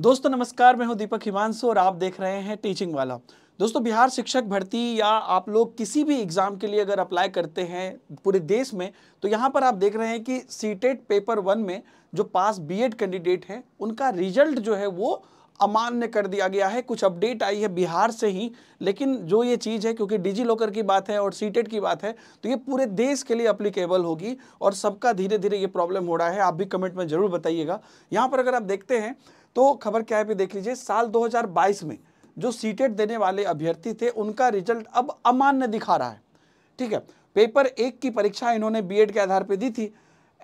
दोस्तों नमस्कार मैं हूं दीपक हिमांशु और आप देख रहे हैं टीचिंग वाला दोस्तों बिहार शिक्षक भर्ती या आप लोग किसी भी एग्ज़ाम के लिए अगर अप्लाई करते हैं पूरे देश में तो यहां पर आप देख रहे हैं कि सीटेट पेपर वन में जो पास बीएड कैंडिडेट हैं उनका रिजल्ट जो है वो अमान्य कर दिया गया है कुछ अपडेट आई है बिहार से ही लेकिन जो ये चीज़ है क्योंकि डिजी लॉकर की बात है और सीटेट की बात है तो ये पूरे देश के लिए अप्लीकेबल होगी और सबका धीरे धीरे ये प्रॉब्लम हो रहा है आप भी कमेंट में ज़रूर बताइएगा यहाँ पर अगर आप देखते हैं तो खबर क्या है भी देख लीजिए साल 2022 में जो सीटेट देने वाले अभ्यर्थी थे उनका रिजल्ट अब अमान्य दिखा रहा है ठीक है पेपर एक की परीक्षा इन्होंने बीएड के आधार पर दी थी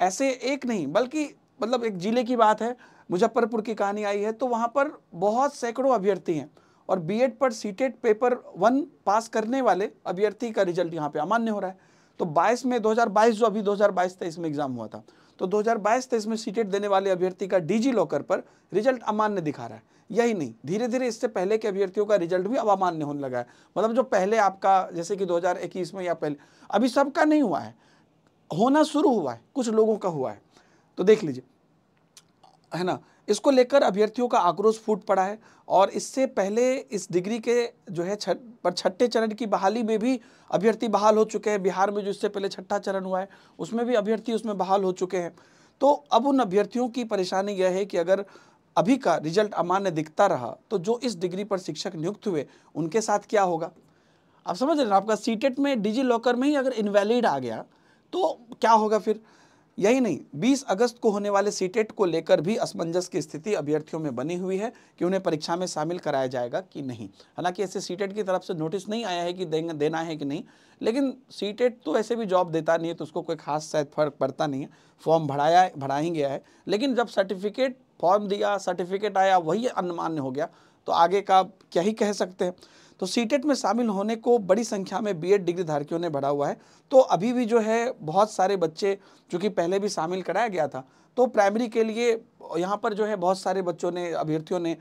ऐसे एक नहीं बल्कि मतलब एक जिले की बात है मुजफ्फरपुर की कहानी आई है तो वहाँ पर बहुत सैकड़ों अभ्यर्थी हैं और बी पर सीटेट पेपर वन पास करने वाले अभ्यर्थी का रिजल्ट यहाँ पे अमान्य हो रहा है तो 22 में 2022 जो अभी 2022 था इसमें एग्ज़ाम हुआ था तो 2022-23 में सीटेट देने वाले अभ्यर्थी का डीजी लॉकर पर रिजल्ट अमान्य दिखा रहा है यही नहीं धीरे धीरे इससे पहले के अभ्यर्थियों का रिजल्ट भी अब अमान्य होने लगा है मतलब जो पहले आपका जैसे कि 2021 में या पहले अभी सबका नहीं हुआ है होना शुरू हुआ है कुछ लोगों का हुआ है तो देख लीजिए है ना इसको लेकर अभ्यर्थियों का आक्रोश फूट पड़ा है और इससे पहले इस डिग्री के जो है छठ पर छठे चरण की बहाली में भी अभ्यर्थी बहाल हो चुके हैं बिहार में जो इससे पहले छठा चरण हुआ है उसमें भी अभ्यर्थी उसमें बहाल हो चुके हैं तो अब उन अभ्यर्थियों की परेशानी यह है कि अगर अभी का रिजल्ट अमान्य दिखता रहा तो जो इस डिग्री पर शिक्षक नियुक्त हुए उनके साथ क्या होगा आप समझ रहे हैं आपका सीटेट e में डिजी लॉकर में ही अगर इनवैलिड आ गया तो क्या होगा फिर यही नहीं 20 अगस्त को होने वाले सीटेट e को लेकर भी असमंजस की स्थिति अभ्यर्थियों में बनी हुई है कि उन्हें परीक्षा में शामिल कराया जाएगा कि नहीं हालांकि ऐसे सीटेट e की तरफ से नोटिस नहीं आया है कि देंगे देना है कि नहीं लेकिन सीटेट e तो ऐसे भी जॉब देता नहीं है तो उसको कोई खास शायद फर्क पड़ता नहीं है फॉर्म भराया भरा ही गया है लेकिन जब सर्टिफिकेट फॉर्म दिया सर्टिफिकेट आया वही अनुमान्य हो गया तो आगे का क्या ही कह सकते हैं तो सीटेट e में शामिल होने को बड़ी संख्या में बीएड डिग्री धारकियों ने भरा हुआ है तो अभी भी जो है बहुत सारे बच्चे जो कि पहले भी शामिल कराया गया था तो प्राइमरी के लिए यहाँ पर जो है बहुत सारे बच्चों ने अभ्यर्थियों ने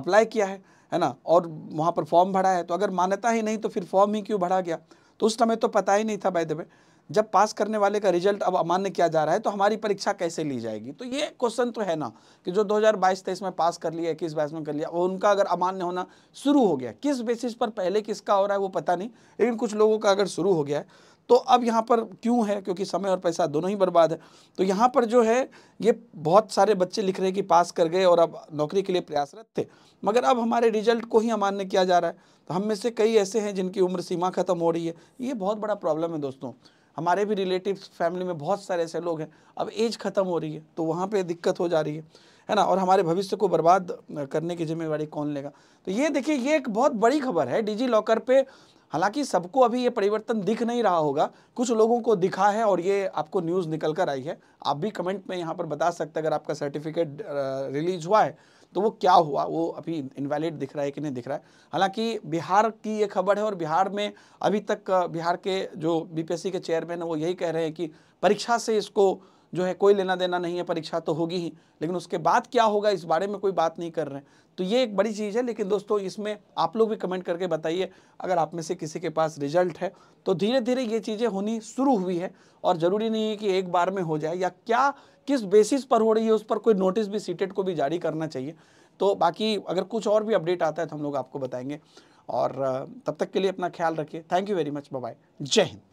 अप्लाई किया है है ना और वहाँ पर फॉर्म भरा है तो अगर मान्यता ही नहीं तो फिर फॉर्म ही क्यों भरा गया तो उस समय तो पता ही नहीं था बाय द वे जब पास करने वाले का रिजल्ट अब अमान्य किया जा रहा है तो हमारी परीक्षा कैसे ली जाएगी तो ये क्वेश्चन तो है ना कि जो 2022-23 में पास कर लिया इक्कीस बाईस में कर लिया और उनका अगर अमान्य होना शुरू हो गया किस बेसिस पर पहले किसका हो रहा है वो पता नहीं लेकिन कुछ लोगों का अगर शुरू हो गया है तो अब यहाँ पर क्यों है क्योंकि समय और पैसा दोनों ही बर्बाद है तो यहाँ पर जो है ये बहुत सारे बच्चे लिख रहे हैं कि पास कर गए और अब नौकरी के लिए प्रयासरत थे मगर अब हमारे रिजल्ट को ही अमान्य किया जा रहा है तो हम में से कई ऐसे हैं जिनकी उम्र सीमा खत्म हो रही है ये बहुत बड़ा प्रॉब्लम है दोस्तों हमारे भी रिलेटिव फैमिली में बहुत सारे ऐसे लोग हैं अब एज ख़त्म हो रही है तो वहाँ पर दिक्कत हो जा रही है है ना और हमारे भविष्य को बर्बाद करने की जिम्मेवारी कौन लेगा तो ये देखिए ये एक बहुत बड़ी खबर है डिजी लॉकर पे हालांकि सबको अभी ये परिवर्तन दिख नहीं रहा होगा कुछ लोगों को दिखा है और ये आपको न्यूज़ निकल कर आई है आप भी कमेंट में यहाँ पर बता सकते हैं अगर आपका सर्टिफिकेट रिलीज हुआ है तो वो क्या हुआ वो अभी इनवैलिड दिख रहा है कि नहीं दिख रहा है हालांकि बिहार की ये खबर है और बिहार में अभी तक बिहार के जो बीपीएससी के चेयरमैन हैं वो यही कह रहे हैं कि परीक्षा से इसको जो है कोई लेना देना नहीं है परीक्षा तो होगी ही लेकिन उसके बाद क्या होगा इस बारे में कोई बात नहीं कर रहे हैं तो ये एक बड़ी चीज़ है लेकिन दोस्तों इसमें आप लोग भी कमेंट करके बताइए अगर आप में से किसी के पास रिजल्ट है तो धीरे धीरे ये चीज़ें होनी शुरू हुई है और ज़रूरी नहीं है कि एक बार में हो जाए या क्या किस बेसिस पर हो रही है उस पर कोई नोटिस भी सी को भी जारी करना चाहिए तो बाकी अगर कुछ और भी अपडेट आता है तो हम लोग आपको बताएंगे और तब तक के लिए अपना ख्याल रखिए thank you very much bye जय हिंद